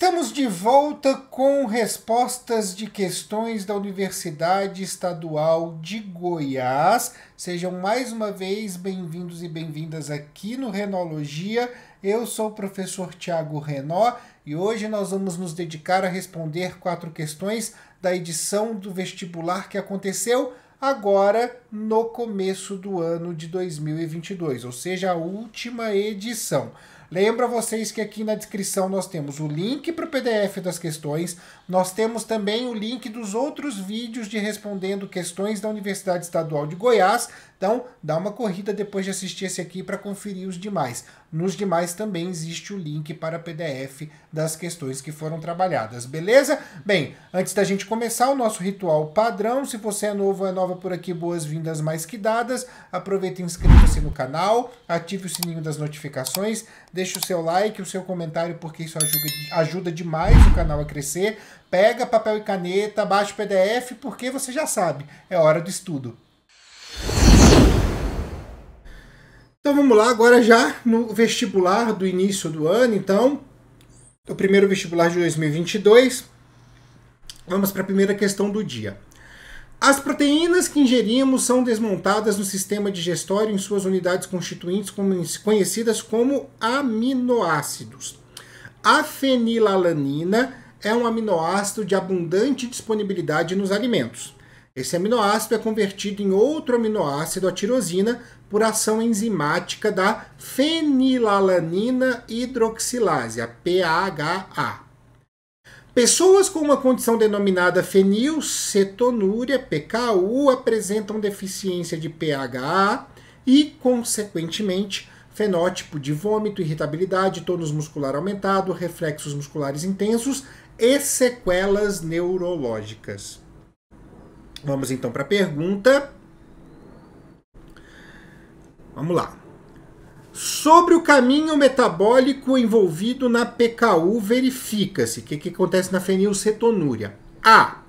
Estamos de volta com respostas de questões da Universidade Estadual de Goiás. Sejam mais uma vez bem-vindos e bem-vindas aqui no Renologia. Eu sou o professor Tiago Renó e hoje nós vamos nos dedicar a responder quatro questões da edição do vestibular que aconteceu agora no começo do ano de 2022, ou seja, a última edição. Lembra vocês que aqui na descrição nós temos o link para o PDF das questões, nós temos também o link dos outros vídeos de respondendo questões da Universidade Estadual de Goiás, então, dá uma corrida depois de assistir esse aqui para conferir os demais. Nos demais também existe o link para PDF das questões que foram trabalhadas, beleza? Bem, antes da gente começar o nosso ritual padrão, se você é novo ou é nova por aqui, boas-vindas mais que dadas. Aproveita e inscreva-se no canal, ative o sininho das notificações, deixe o seu like, o seu comentário, porque isso ajuda, ajuda demais o canal a crescer. Pega papel e caneta, baixa o PDF, porque você já sabe, é hora do estudo. Então vamos lá, agora já no vestibular do início do ano, então, o primeiro vestibular de 2022. Vamos para a primeira questão do dia. As proteínas que ingerimos são desmontadas no sistema digestório em suas unidades constituintes conhecidas como aminoácidos. A fenilalanina é um aminoácido de abundante disponibilidade nos alimentos. Esse aminoácido é convertido em outro aminoácido, a tirosina, por ação enzimática da fenilalanina hidroxilase, a PAHA. Pessoas com uma condição denominada fenilcetonúria, PKU, apresentam deficiência de PHA e, consequentemente, fenótipo de vômito, irritabilidade, tônus muscular aumentado, reflexos musculares intensos e sequelas neurológicas. Vamos então para a pergunta. Vamos lá. Sobre o caminho metabólico envolvido na PKU, verifica-se o que, que acontece na fenilcetonúria. A.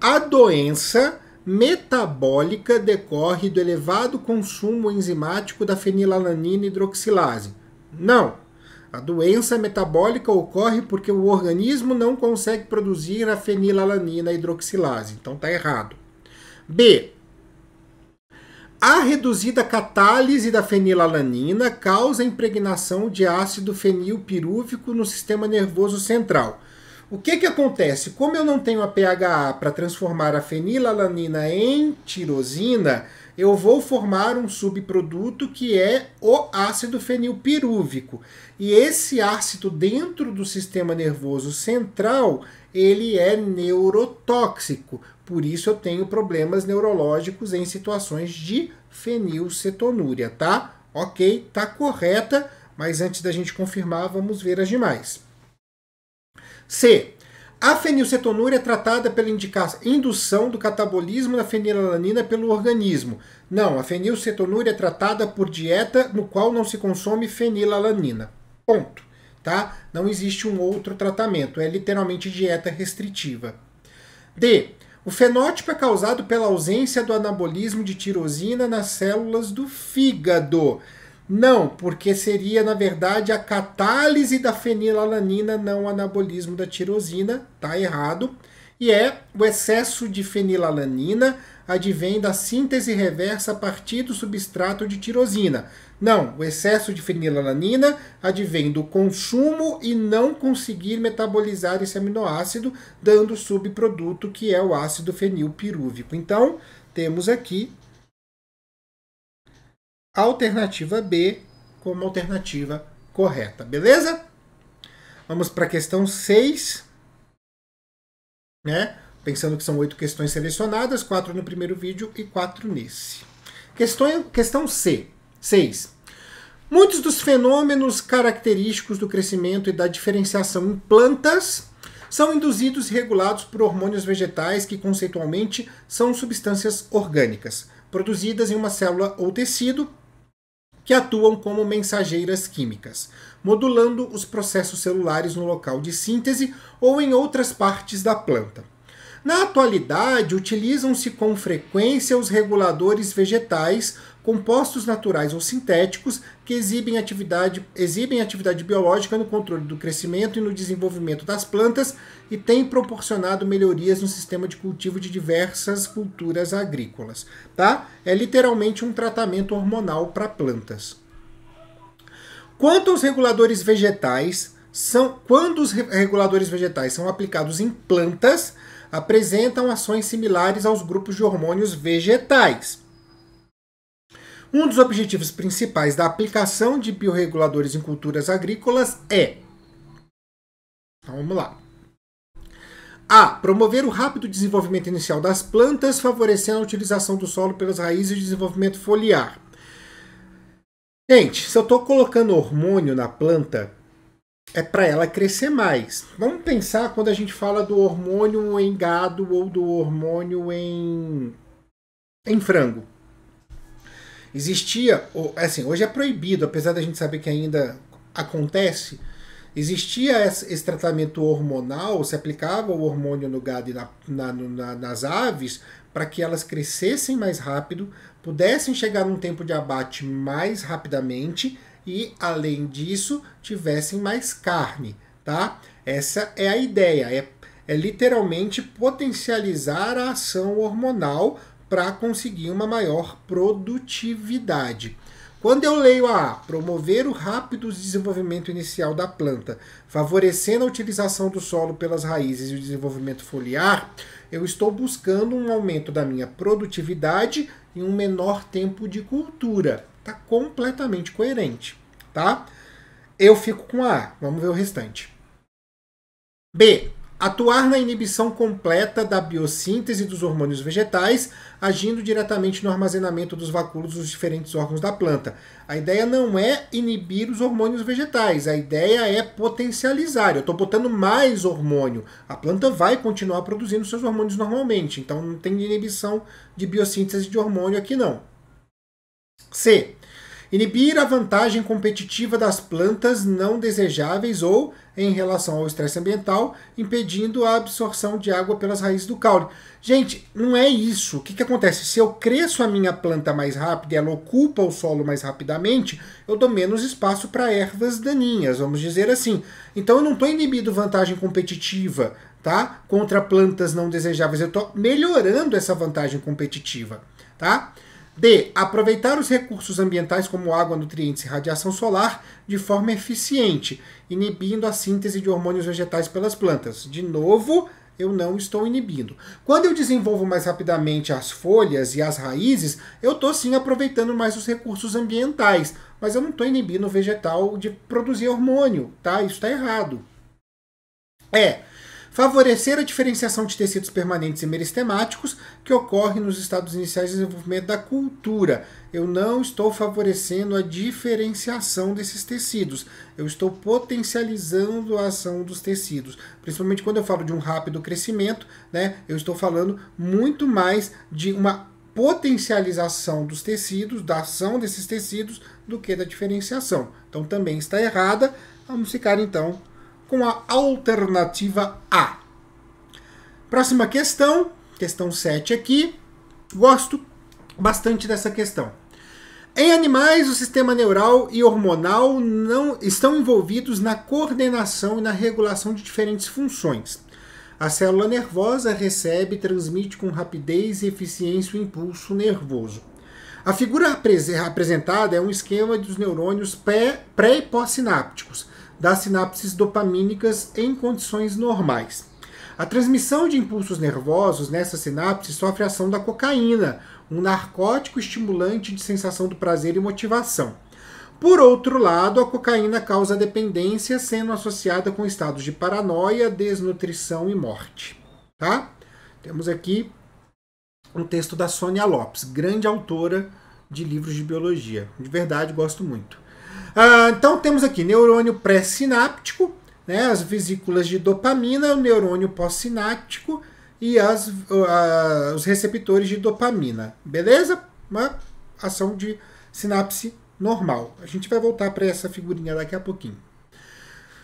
A doença metabólica decorre do elevado consumo enzimático da fenilalanina hidroxilase. Não. A doença metabólica ocorre porque o organismo não consegue produzir a fenilalanina hidroxilase. Então tá errado. B. A reduzida catálise da fenilalanina causa impregnação de ácido fenilpirúvico no sistema nervoso central. O que, que acontece? Como eu não tenho a PHA para transformar a fenilalanina em tirosina, eu vou formar um subproduto que é o ácido fenilpirúvico. E esse ácido dentro do sistema nervoso central, ele é neurotóxico. Por isso eu tenho problemas neurológicos em situações de fenilcetonúria, tá? Ok, tá correta, mas antes da gente confirmar, vamos ver as demais. C. A fenilcetonúria é tratada pela indução do catabolismo da fenilalanina pelo organismo. Não, a fenilcetonúria é tratada por dieta no qual não se consome fenilalanina. Ponto. Tá? Não existe um outro tratamento, é literalmente dieta restritiva. D. O fenótipo é causado pela ausência do anabolismo de tirosina nas células do fígado. Não, porque seria, na verdade, a catálise da fenilalanina, não o anabolismo da tirosina. Tá errado. E é o excesso de fenilalanina advém da síntese reversa a partir do substrato de tirosina. Não, o excesso de fenilalanina advém do consumo e não conseguir metabolizar esse aminoácido, dando subproduto que é o ácido fenilpirúvico. Então, temos aqui alternativa B como alternativa correta, beleza? Vamos para a questão 6, né? Pensando que são oito questões selecionadas, quatro no primeiro vídeo e quatro nesse. Questão, questão C, 6. Muitos dos fenômenos característicos do crescimento e da diferenciação em plantas são induzidos e regulados por hormônios vegetais que conceitualmente são substâncias orgânicas, produzidas em uma célula ou tecido que atuam como mensageiras químicas, modulando os processos celulares no local de síntese ou em outras partes da planta. Na atualidade, utilizam-se com frequência os reguladores vegetais compostos naturais ou sintéticos que exibem atividade, exibem atividade biológica no controle do crescimento e no desenvolvimento das plantas e têm proporcionado melhorias no sistema de cultivo de diversas culturas agrícolas. Tá? É literalmente um tratamento hormonal para plantas. Quanto aos reguladores vegetais, são, quando os reguladores vegetais são aplicados em plantas, apresentam ações similares aos grupos de hormônios vegetais um dos objetivos principais da aplicação de biorreguladores em culturas agrícolas é. Então vamos lá. A. Promover o rápido desenvolvimento inicial das plantas, favorecendo a utilização do solo pelas raízes e de desenvolvimento foliar. Gente, se eu estou colocando hormônio na planta, é para ela crescer mais. Vamos pensar quando a gente fala do hormônio em gado ou do hormônio em, em frango. Existia, assim, hoje é proibido, apesar da gente saber que ainda acontece, existia esse tratamento hormonal, se aplicava o hormônio no gado e na, na, na, nas aves para que elas crescessem mais rápido, pudessem chegar num tempo de abate mais rapidamente e, além disso, tivessem mais carne, tá? Essa é a ideia, é, é literalmente potencializar a ação hormonal para conseguir uma maior produtividade. Quando eu leio a promover o rápido desenvolvimento inicial da planta, favorecendo a utilização do solo pelas raízes e o desenvolvimento foliar, eu estou buscando um aumento da minha produtividade e um menor tempo de cultura. Está completamente coerente, tá? Eu fico com A. Vamos ver o restante. B. Atuar na inibição completa da biossíntese dos hormônios vegetais, agindo diretamente no armazenamento dos vacúolos dos diferentes órgãos da planta. A ideia não é inibir os hormônios vegetais, a ideia é potencializar. Eu estou botando mais hormônio. A planta vai continuar produzindo seus hormônios normalmente, então não tem inibição de biossíntese de hormônio aqui não. C. Inibir a vantagem competitiva das plantas não desejáveis ou em relação ao estresse ambiental, impedindo a absorção de água pelas raízes do caule. Gente, não é isso. O que, que acontece? Se eu cresço a minha planta mais rápido e ela ocupa o solo mais rapidamente, eu dou menos espaço para ervas daninhas, vamos dizer assim. Então eu não estou inibindo vantagem competitiva tá? contra plantas não desejáveis. Eu estou melhorando essa vantagem competitiva. Tá? D. Aproveitar os recursos ambientais como água, nutrientes e radiação solar de forma eficiente, inibindo a síntese de hormônios vegetais pelas plantas. De novo, eu não estou inibindo. Quando eu desenvolvo mais rapidamente as folhas e as raízes, eu estou sim aproveitando mais os recursos ambientais, mas eu não estou inibindo o vegetal de produzir hormônio, tá? Isso está errado. É favorecer a diferenciação de tecidos permanentes e meristemáticos que ocorre nos estados iniciais de desenvolvimento da cultura. Eu não estou favorecendo a diferenciação desses tecidos, eu estou potencializando a ação dos tecidos. Principalmente quando eu falo de um rápido crescimento, né, eu estou falando muito mais de uma potencialização dos tecidos, da ação desses tecidos, do que da diferenciação. Então também está errada. Vamos ficar então com a alternativa A. Próxima questão, questão 7 aqui. Gosto bastante dessa questão. Em animais, o sistema neural e hormonal não estão envolvidos na coordenação e na regulação de diferentes funções. A célula nervosa recebe e transmite com rapidez e eficiência o impulso nervoso. A figura apresentada é um esquema dos neurônios pré, pré e pós-sinápticos, das sinapses dopamínicas em condições normais. A transmissão de impulsos nervosos nessa sinapse sofre a ação da cocaína, um narcótico estimulante de sensação do prazer e motivação. Por outro lado, a cocaína causa dependência, sendo associada com estados de paranoia, desnutrição e morte. Tá? Temos aqui um texto da Sônia Lopes, grande autora de livros de biologia. De verdade, gosto muito. Ah, então temos aqui neurônio pré-sináptico, né, as vesículas de dopamina, o neurônio pós-sináptico e as, uh, os receptores de dopamina. Beleza? Uma ação de sinapse normal. A gente vai voltar para essa figurinha daqui a pouquinho.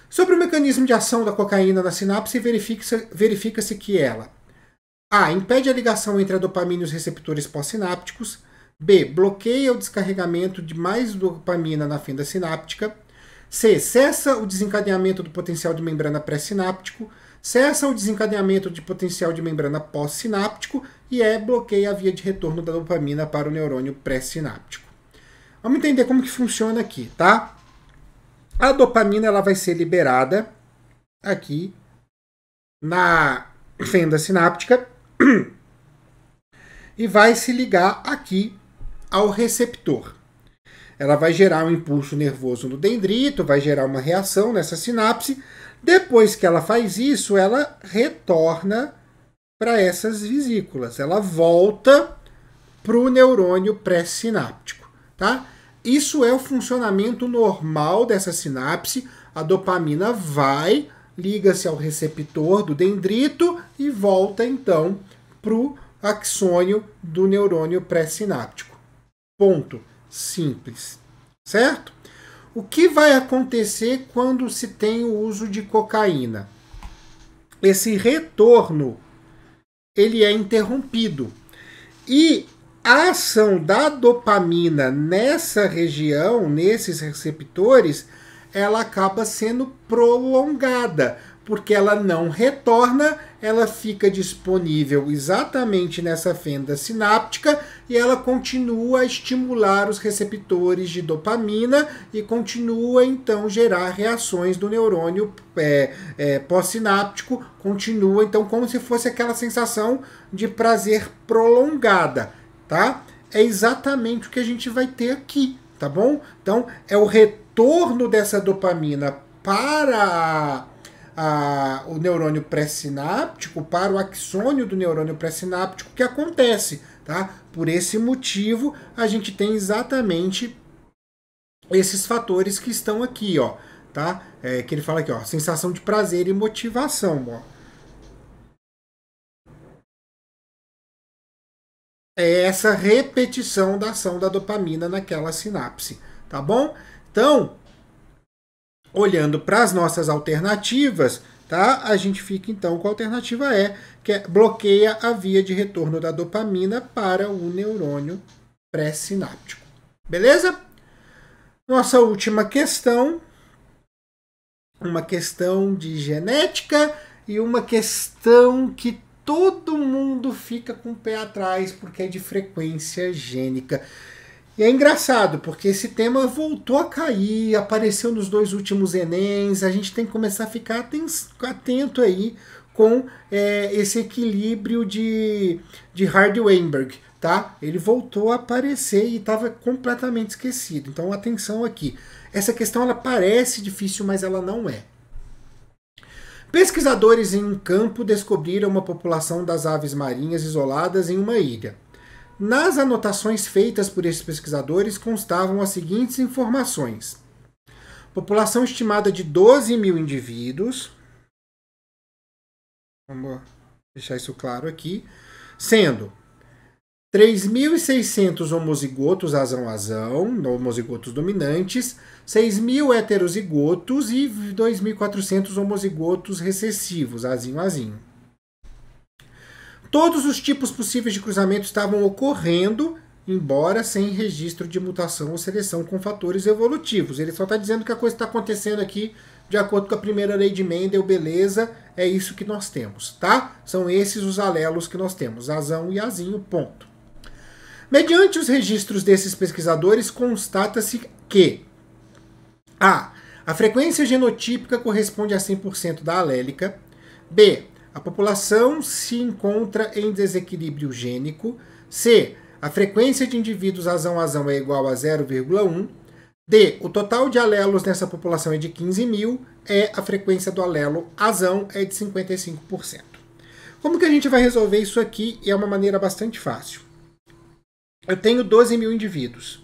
Sobre o mecanismo de ação da cocaína na sinapse, verifica-se verifica que ela A. Impede a ligação entre a dopamina e os receptores pós-sinápticos. B. Bloqueia o descarregamento de mais dopamina na fenda sináptica. C. Cessa o desencadeamento do potencial de membrana pré-sináptico. Cessa o desencadeamento de potencial de membrana pós-sináptico. E E. Bloqueia a via de retorno da dopamina para o neurônio pré-sináptico. Vamos entender como que funciona aqui, tá? A dopamina ela vai ser liberada aqui na fenda sináptica e vai se ligar aqui ao receptor. Ela vai gerar um impulso nervoso no dendrito, vai gerar uma reação nessa sinapse. Depois que ela faz isso, ela retorna para essas vesículas. Ela volta para o neurônio pré-sináptico. Tá? Isso é o funcionamento normal dessa sinapse. A dopamina vai, liga-se ao receptor do dendrito e volta então para o axônio do neurônio pré-sináptico. Ponto. Simples. Certo? O que vai acontecer quando se tem o uso de cocaína? Esse retorno ele é interrompido. E a ação da dopamina nessa região, nesses receptores, ela acaba sendo prolongada porque ela não retorna, ela fica disponível exatamente nessa fenda sináptica e ela continua a estimular os receptores de dopamina e continua então gerar reações do neurônio é, é, pós-sináptico, continua então como se fosse aquela sensação de prazer prolongada, tá? É exatamente o que a gente vai ter aqui, tá bom? Então é o retorno dessa dopamina para a, o neurônio pré-sináptico para o axônio do neurônio pré-sináptico que acontece, tá? Por esse motivo, a gente tem exatamente esses fatores que estão aqui, ó, tá? É, que ele fala aqui, ó, sensação de prazer e motivação, ó. É essa repetição da ação da dopamina naquela sinapse, tá bom? Então, olhando para as nossas alternativas, tá? A gente fica então com a alternativa E, que é bloqueia a via de retorno da dopamina para o neurônio pré-sináptico. Beleza? Nossa última questão, uma questão de genética e uma questão que todo mundo fica com o pé atrás porque é de frequência gênica. E é engraçado, porque esse tema voltou a cair, apareceu nos dois últimos Enems, a gente tem que começar a ficar atento aí com é, esse equilíbrio de, de Hardy Weinberg, tá? Ele voltou a aparecer e estava completamente esquecido. Então atenção aqui. Essa questão ela parece difícil, mas ela não é. Pesquisadores em um campo descobriram uma população das aves marinhas isoladas em uma ilha. Nas anotações feitas por esses pesquisadores constavam as seguintes informações: população estimada de 12 mil indivíduos. Vamos deixar isso claro aqui. Sendo 3.600 homozigotos azão-azão, homozigotos dominantes, 6.000 heterozigotos e 2.400 homozigotos recessivos, azinho-azinho. Todos os tipos possíveis de cruzamento estavam ocorrendo, embora sem registro de mutação ou seleção com fatores evolutivos. Ele só está dizendo que a coisa está acontecendo aqui de acordo com a primeira lei de Mendel, beleza, é isso que nós temos, tá? São esses os alelos que nós temos, azão e azinho, ponto. Mediante os registros desses pesquisadores, constata-se que a. A frequência genotípica corresponde a 100% da alélica. B. A população se encontra em desequilíbrio gênico C. a frequência de indivíduos azão azão é igual a 0,1, d o total de alelos nessa população é de 15 mil, e a frequência do alelo azão é de 55%. Como que a gente vai resolver isso aqui? É uma maneira bastante fácil. Eu tenho 12 mil indivíduos.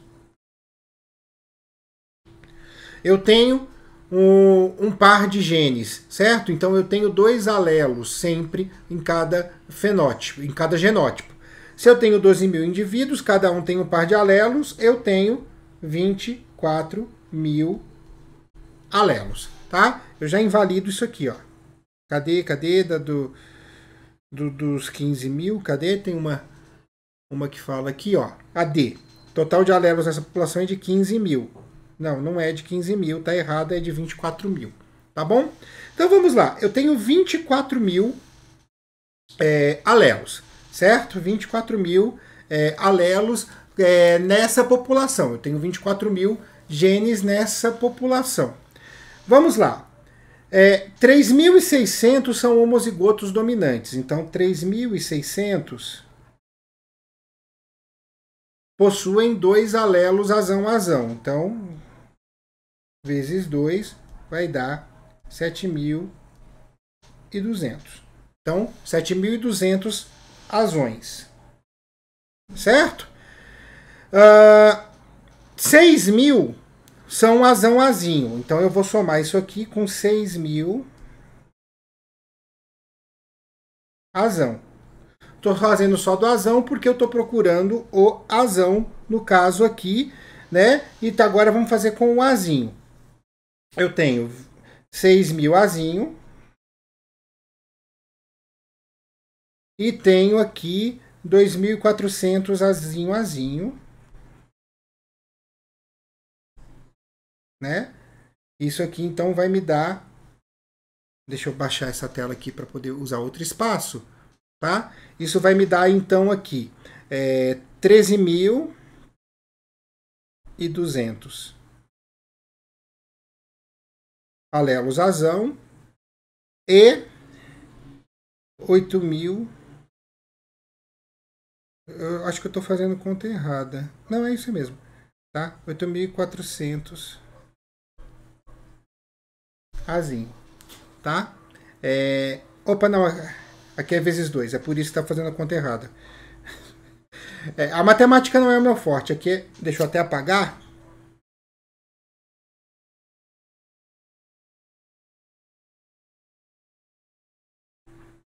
Eu tenho um, um, par de genes, certo? Então eu tenho dois alelos sempre em cada fenótipo, em cada genótipo. Se eu tenho 12 mil indivíduos, cada um tem um par de alelos, eu tenho 24 mil alelos, tá? Eu já invalido isso aqui, ó. Cadê, cadê da do, do, dos 15 mil? Cadê? Tem uma, uma que fala aqui, ó. A D. Total de alelos nessa população é de 15 mil. Não, não é de 15 mil, tá errado, é de 24 mil. Tá bom? Então vamos lá. Eu tenho 24 mil é, alelos, certo? 24 mil é, alelos é, nessa população. Eu tenho 24 mil genes nessa população. Vamos lá. É, 3.600 são homozigotos dominantes. Então, 3.600 possuem dois alelos azão-azão. Então, vezes 2 vai dar 7.200. Então, 7.200 azões. Certo? Uh, ah, 6.000 são azão azinho. Então, eu vou somar isso aqui com 6.000 azão. Estou fazendo só do azão porque eu estou procurando o azão, no caso aqui, né? E tá, agora vamos fazer com o azinho eu tenho 6 mil azinho. E tenho aqui 2.400 azinho azinho. Né? Isso aqui então vai me dar... Deixa eu baixar essa tela aqui para poder usar outro espaço. Tá? Isso vai me dar então aqui é, 13.200 alelos azão e 8 mil. Eu acho que eu estou fazendo conta errada. Não, é isso mesmo. Tá? 8.400 azinho. Tá? É... Opa, não. Aqui é vezes 2. É por isso que está fazendo a conta errada. É, a matemática não é o meu forte. Aqui, é, deixa eu até apagar.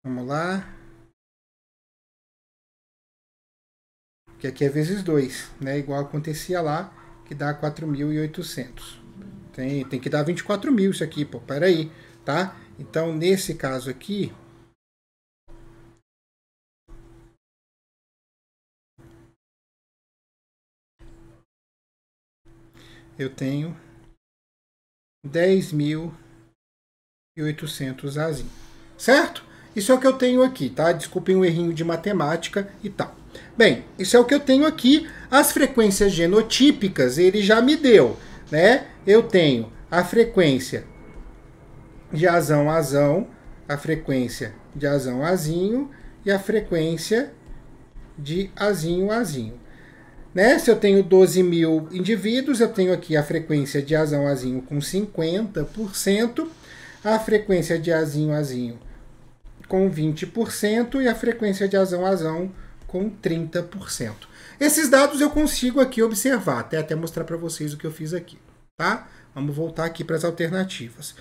Vamos lá. Que aqui é vezes 2, né? Igual acontecia lá, que dá 4.800. Tem, tem que dar 24.000 mil isso aqui, pô. Peraí, tá? Então, nesse caso aqui, eu tenho 10.800 azim, certo? Isso é o que eu tenho aqui, tá? Desculpem o um errinho de matemática e tal. Bem, isso é o que eu tenho aqui. As frequências genotípicas ele já me deu, né? Eu tenho a frequência de azão azão, a frequência de azão azinho e a frequência de azinho azinho. Né? Se eu tenho 12 mil indivíduos, eu tenho aqui a frequência de azão azinho com 50%, a frequência de azinho azinho com 20% e a frequência de azão-azão com 30%. Esses dados eu consigo aqui observar, até até mostrar para vocês o que eu fiz aqui, tá? Vamos voltar aqui para as alternativas.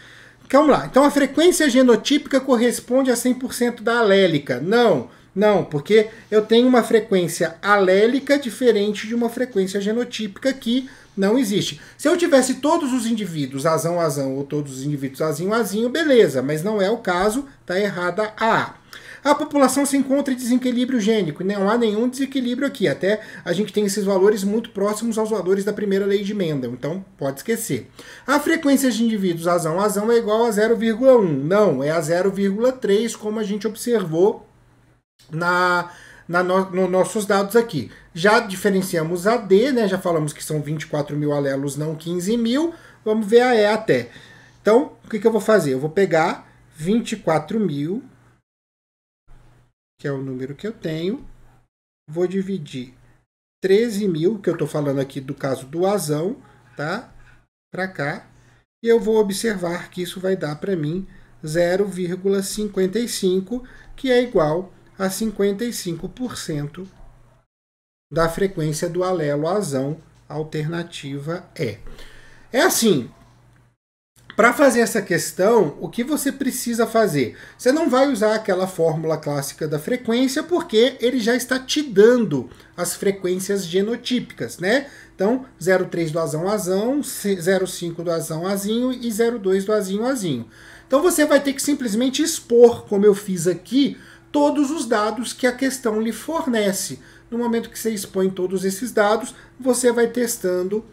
Então, vamos lá. Então a frequência genotípica corresponde a 100% da alélica. Não, não, porque eu tenho uma frequência alélica diferente de uma frequência genotípica aqui, não existe. Se eu tivesse todos os indivíduos azão, azão, ou todos os indivíduos azinho, azinho, beleza, mas não é o caso, está errada a. A população se encontra em desequilíbrio gênico, não há nenhum desequilíbrio aqui, até a gente tem esses valores muito próximos aos valores da primeira lei de Mendel, então pode esquecer. A frequência de indivíduos azão, azão é igual a 0,1, não, é a 0,3, como a gente observou na, na no, no nossos dados aqui. Já diferenciamos a D, né? Já falamos que são 24 mil alelos, não 15 mil. Vamos ver a E até. Então, o que, que eu vou fazer? Eu vou pegar 24 mil, que é o número que eu tenho. Vou dividir 13 mil, que eu estou falando aqui do caso do azão, tá? Para cá. E eu vou observar que isso vai dar para mim 0,55, que é igual a 55% da frequência do alelo azão, alternativa E. É assim, para fazer essa questão, o que você precisa fazer? Você não vai usar aquela fórmula clássica da frequência, porque ele já está te dando as frequências genotípicas, né? Então, 03 do azão, azão, 05 do azão, azinho e 02 do azinho, azinho. Então, você vai ter que simplesmente expor, como eu fiz aqui, todos os dados que a questão lhe fornece. No momento que você expõe todos esses dados, você vai testando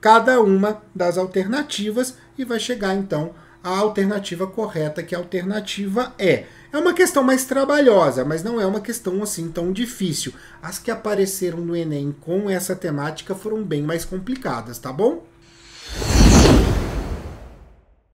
cada uma das alternativas e vai chegar então à alternativa correta, que a alternativa é. É uma questão mais trabalhosa, mas não é uma questão assim tão difícil. As que apareceram no Enem com essa temática foram bem mais complicadas, tá bom?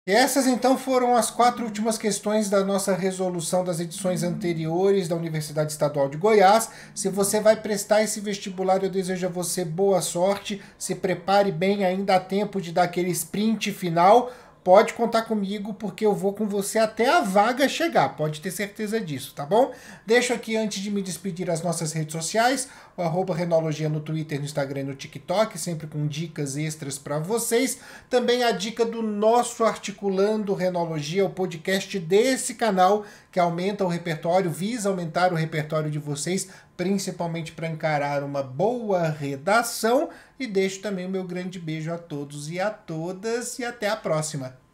E essas então foram as quatro últimas questões da nossa resolução das edições anteriores da Universidade Estadual de Goiás. Se você vai prestar esse vestibular, eu desejo a você boa sorte, se prepare bem, ainda há tempo de dar aquele sprint final pode contar comigo porque eu vou com você até a vaga chegar, pode ter certeza disso, tá bom? Deixo aqui antes de me despedir as nossas redes sociais, o arroba Renologia no Twitter, no Instagram e no TikTok, sempre com dicas extras para vocês. Também a dica do nosso Articulando Renologia, o podcast desse canal que aumenta o repertório, visa aumentar o repertório de vocês principalmente para encarar uma boa redação. E deixo também o meu grande beijo a todos e a todas, e até a próxima!